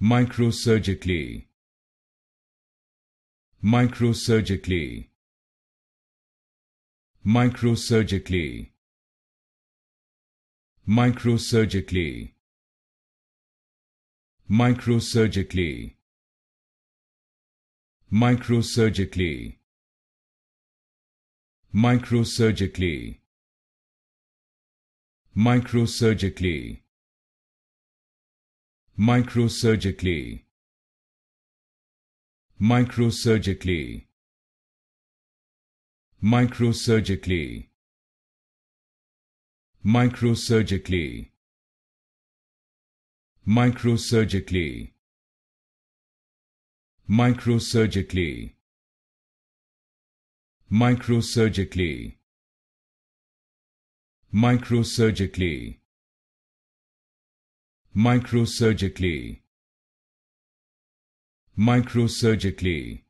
microsurgically microsurgically microsurgically microsurgically microsurgically microsurgically microsurgically microsurgically microsurgically microsurgically microsurgically microsurgically microsurgically microsurgically microsurgically microsurgically microsurgically microsurgically